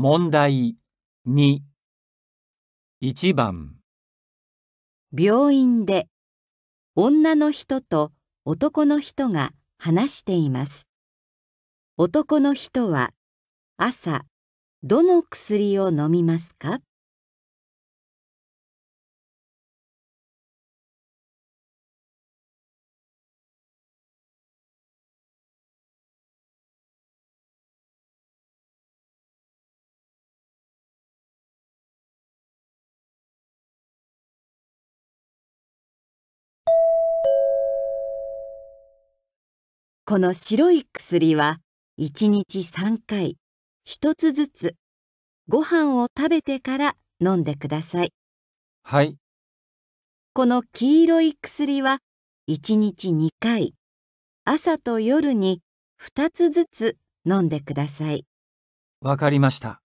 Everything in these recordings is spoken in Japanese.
問題2 1番病院で女の人と男の人が話しています男の人は朝どの薬を飲みますかこの白い薬は1日3回1つずつご飯を食べてから飲んでくださいはいこの黄色い薬は1日2回朝と夜に2つずつ飲んでくださいわかりました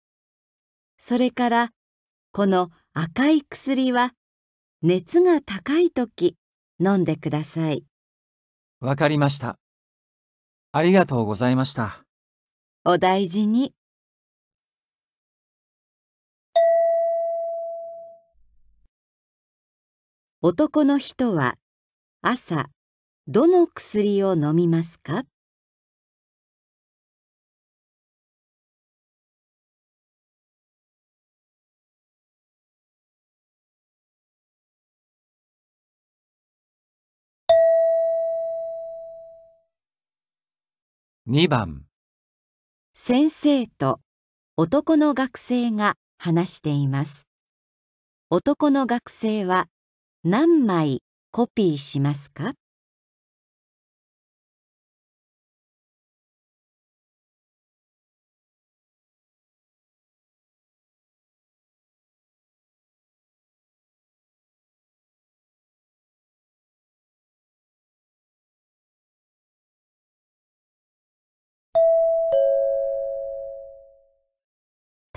それからこの赤い薬は熱が高い時飲んでくださいわかりましたありがとうございました。お大事に。男の人は朝どの薬を飲みますか2番先生と男の学生が話しています男の学生は何枚コピーしますか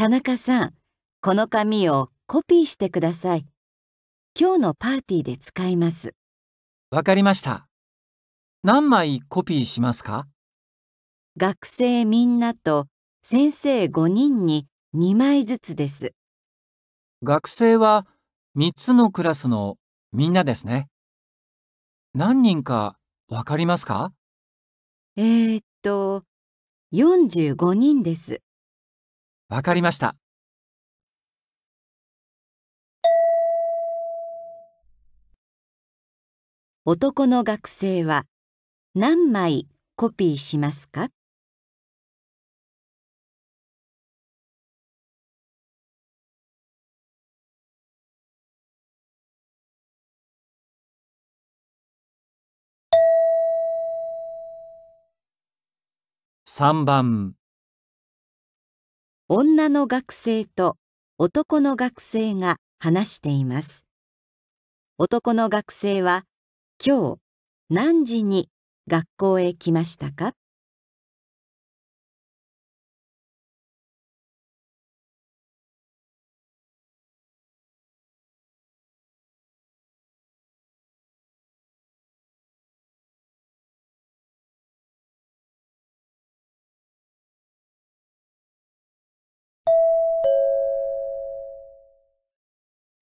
田中さん、この紙をコピーしてください。今日のパーティーで使います。わかりました。何枚コピーしますか学生みんなと先生5人に2枚ずつです。学生は3つのクラスのみんなですね。何人かわかりますかえー、っと、45人です。わかりました。男の学生は何枚コピーしますか3番女の学生と男の学生が話しています男の学生は今日何時に学校へ来ましたか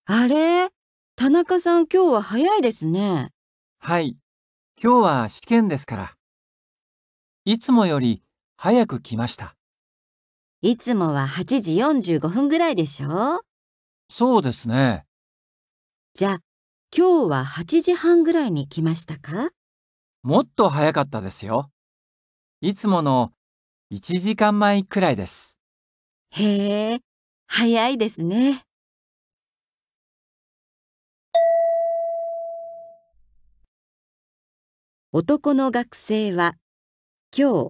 あれ田中さん今日は早いですね。はい。今日は試験ですから。いつもより早く来ました。いつもは8時45分ぐらいでしょそうですね。じゃあ、今日は8時半ぐらいに来ましたかもっと早かったですよ。いつもの1時間前くらいです。へえ、早いですね。男の学生は今日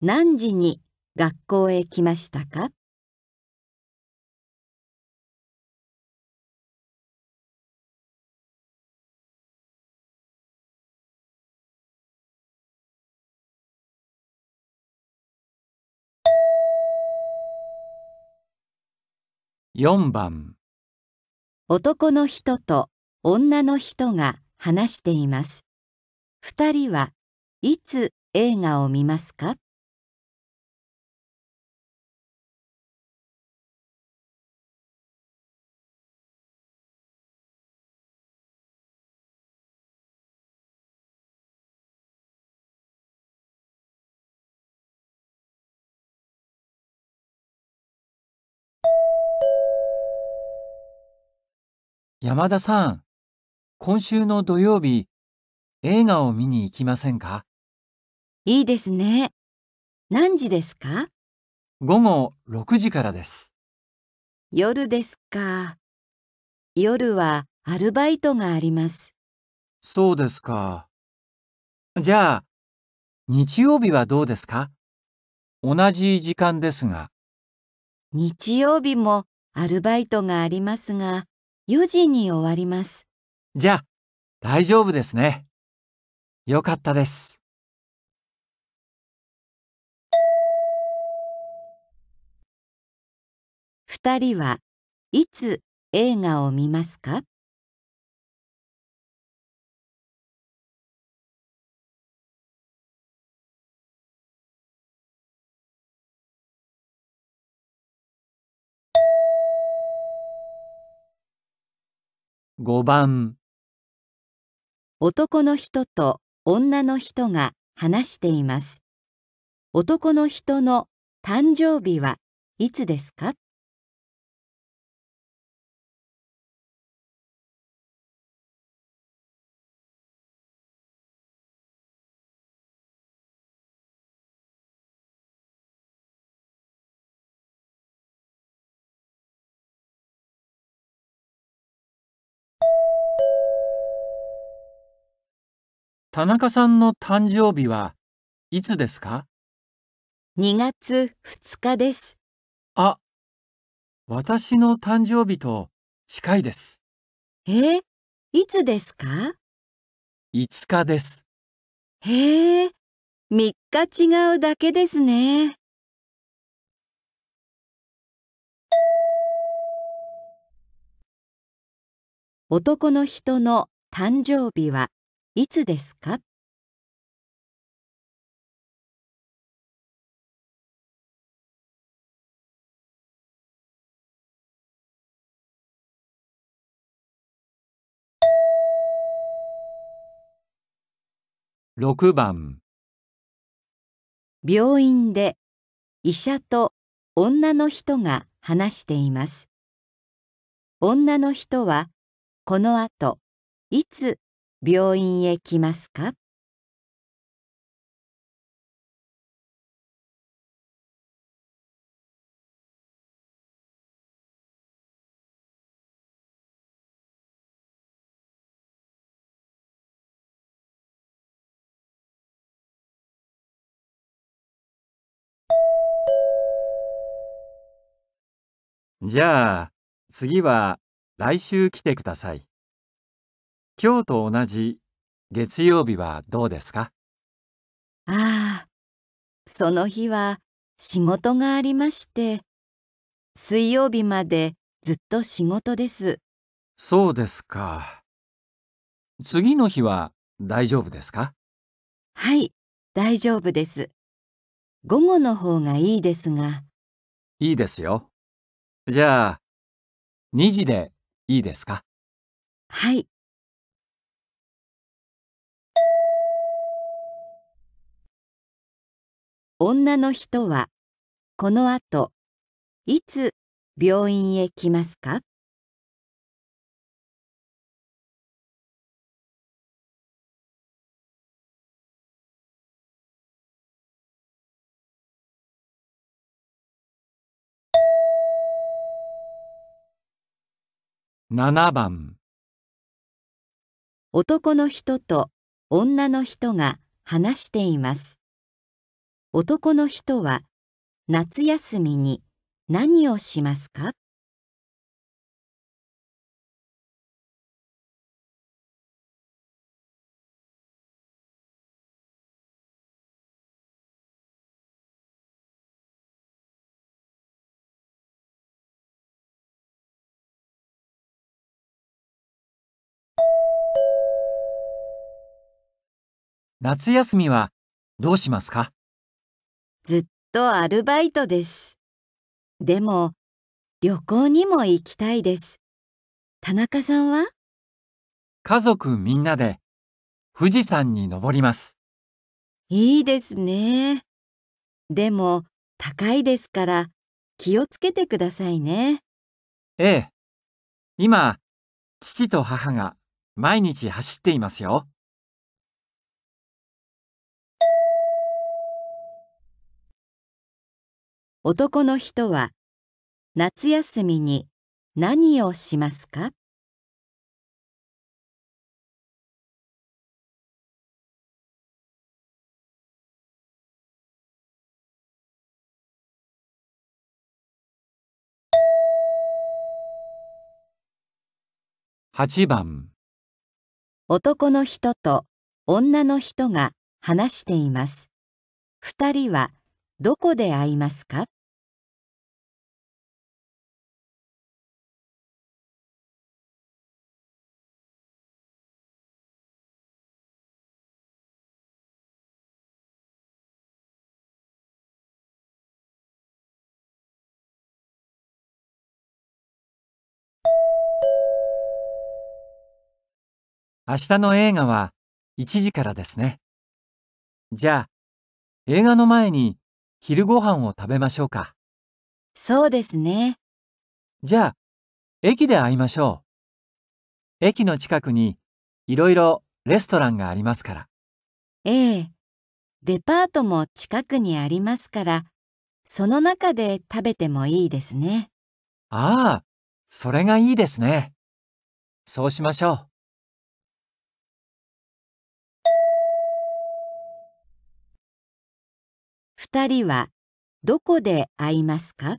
何時に学校へ来ましたか4番男の人と女の人が話しています。2人はいつ映画を見ますか山田さん、今週の土曜日、映画を見に行きませんかいいですね。何時ですか午後6時からです。夜ですか。夜はアルバイトがあります。そうですか。じゃあ、日曜日はどうですか同じ時間ですが。日曜日もアルバイトがありますが、4時に終わります。じゃあ、大丈夫ですね。よかったです。二人はいつ映画を見ますか5番男の人と女の人が話しています。男の人の誕生日はいつですか田中さんの誕生日はいつですか ?2 月2日です。あ、私の誕生日と近いです。えいつですか ?5 日です。へえ、3日違うだけですね。男の人の誕生日はいつですか6番病院で医者と女の人が話しています女の人はこの後いつ病院へ来ますかじゃあ次は来週来てください。今日と同じ月曜日はどうですかああ、その日は仕事がありまして、水曜日までずっと仕事です。そうですか。次の日は大丈夫ですかはい、大丈夫です。午後の方がいいですが。いいですよ。じゃあ、2時でいいですかはい。女の人はこの後いつ病院へ来ますか7番男の人と女の人が話しています。男の人は夏休みに何をしますか夏休みはどうしますかずっとアルバイトです。でも、旅行にも行きたいです。田中さんは家族みんなで富士山に登ります。いいですね。でも、高いですから気をつけてくださいね。ええ。今、父と母が毎日走っていますよ。男の人は夏休みに何をしますか8番男の人と女の人が話しています。2人はどこで会いますか明日の映画は1時からですね。じゃあ、映画の前に昼ご飯を食べましょうか。そうですね。じゃあ、駅で会いましょう。駅の近くにいろいろレストランがありますから。ええ。デパートも近くにありますから、その中で食べてもいいですね。ああ、それがいいですね。そうしましょう。二人はどこで会いますか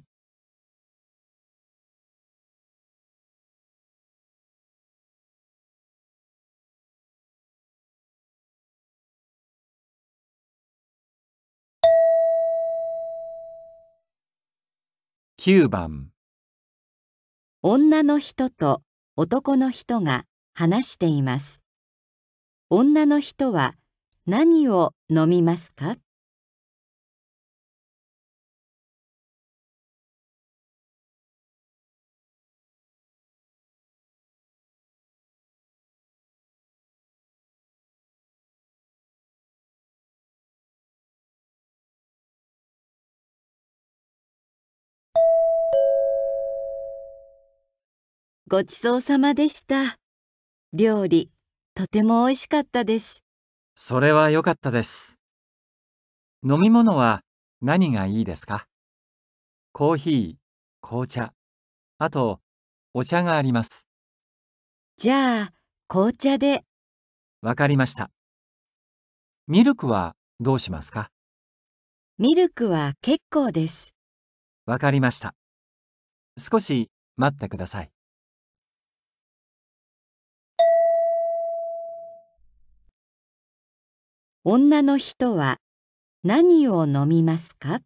9番女の人と男の人が話しています。女の人は何を飲みますかごちそうさまでした。料理、とても美味しかったです。それは良かったです。飲み物は何がいいですかコーヒー、紅茶、あとお茶があります。じゃあ、紅茶で。わかりました。ミルクはどうしますかミルクは結構です。わかりました。少し待ってください。女の人は何を飲みますか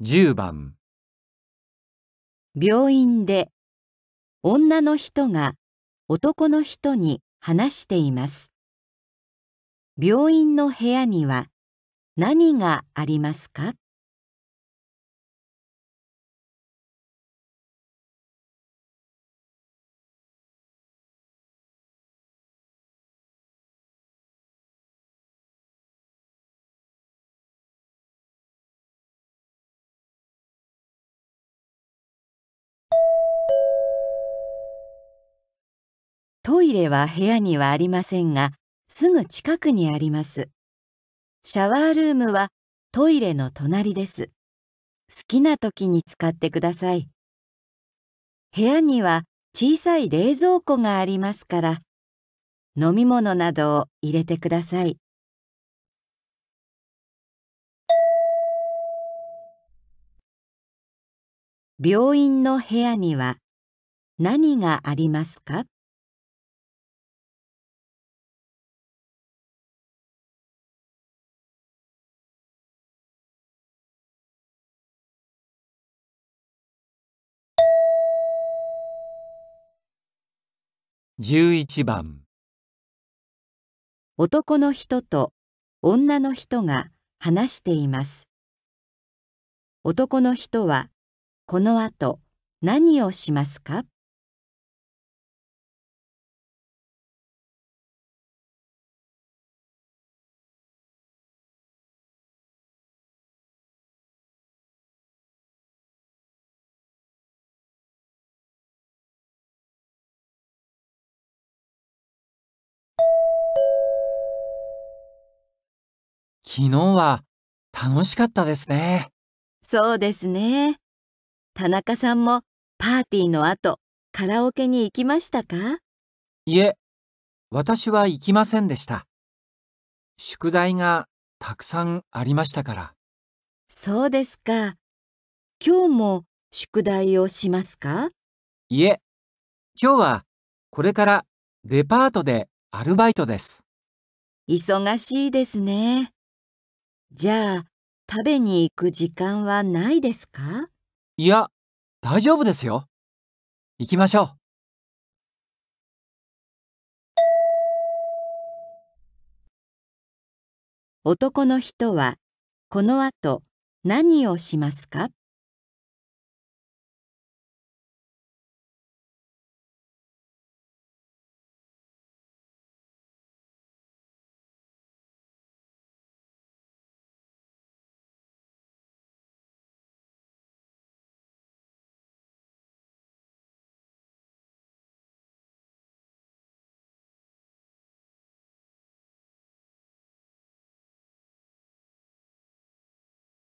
10番病院で女の人が男の人に話しています。病院の部屋には何がありますかトイレは部屋にはありませんが、すぐ近くにあります。シャワールームはトイレの隣です。好きな時に使ってください。部屋には小さい冷蔵庫がありますから、飲み物などを入れてください。病院の部屋には何がありますか11番男の人と女の人が話しています男の人はこの後何をしますか昨日は楽しかったですね。そうですね。田中さんもパーティーの後、カラオケに行きましたかいえ、私は行きませんでした。宿題がたくさんありましたから。そうですか。今日も宿題をしますかいえ、今日はこれからデパートでアルバイトです。忙しいですね。じゃあ、食べに行く時間はないですかいや、大丈夫ですよ。行きましょう。男の人はこの後何をしますか